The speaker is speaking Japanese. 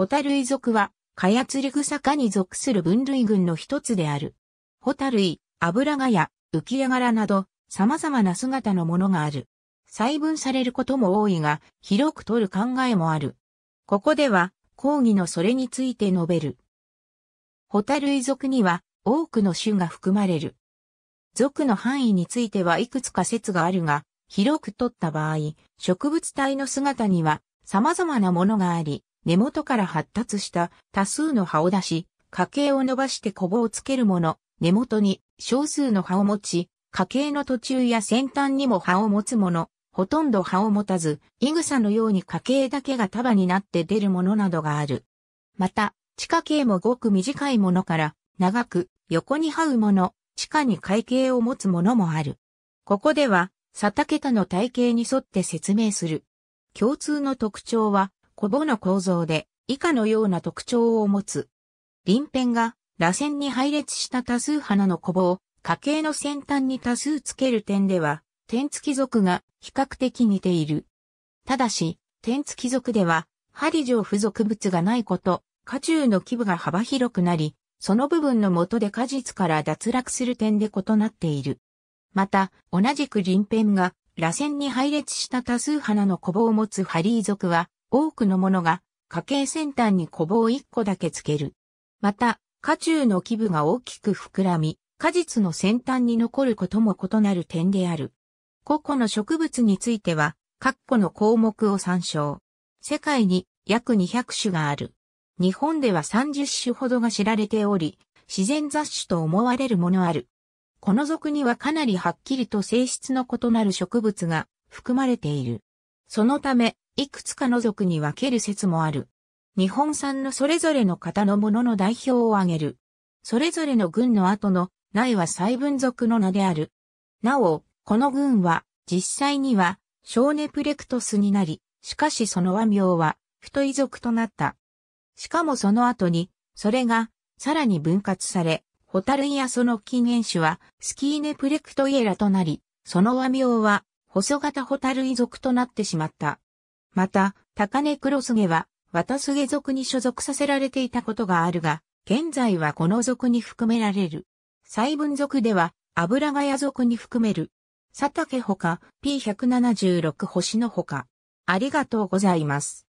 ホタルイ属は、カヤツリグサ科に属する分類群の一つである。ホタルイ、アブラガヤ、浮き上がらなど、様々な姿のものがある。細分されることも多いが、広く取る考えもある。ここでは、講義のそれについて述べる。ホタルイ属には、多くの種が含まれる。属の範囲についてはいくつか説があるが、広く取った場合、植物体の姿には様々なものがあり、根元から発達した多数の葉を出し、家系を伸ばしてコボをつけるもの、根元に少数の葉を持ち、家系の途中や先端にも葉を持つもの、ほとんど葉を持たず、イグサのように家系だけが束になって出るものなどがある。また、地下茎もごく短いものから、長く横に這うもの、地下に海計を持つものもある。ここでは、サタケタの体系に沿って説明する。共通の特徴は、コボの構造で以下のような特徴を持つ。鱗片が螺旋に配列した多数花のコボを家系の先端に多数つける点では、点付き属が比較的似ている。ただし、点付き属では、針状付属物がないこと、果中の規模が幅広くなり、その部分の元で果実から脱落する点で異なっている。また、同じく鱗片が、螺旋に配列した多数花のコボを持つハリー属は、多くのものが家計先端に小棒1個だけつける。また、家中の基部が大きく膨らみ、果実の先端に残ることも異なる点である。個々の植物については、各個の項目を参照。世界に約200種がある。日本では30種ほどが知られており、自然雑種と思われるものある。この属にはかなりはっきりと性質の異なる植物が含まれている。そのため、いくつかの族に分ける説もある。日本産のそれぞれの型のものの代表を挙げる。それぞれの軍の後の苗は細分族の名である。なお、この軍は実際には小ネプレクトスになり、しかしその和名は太遺族となった。しかもその後に、それがさらに分割され、ホタルイやその近縁種はスキーネプレクトイエラとなり、その和名は細型ホタルイ族となってしまった。また、高根黒菅は、綿菅族に所属させられていたことがあるが、現在はこの族に含められる。細分族では、油ヶ谷族に含める。佐竹ほか、P176 星のほか。ありがとうございます。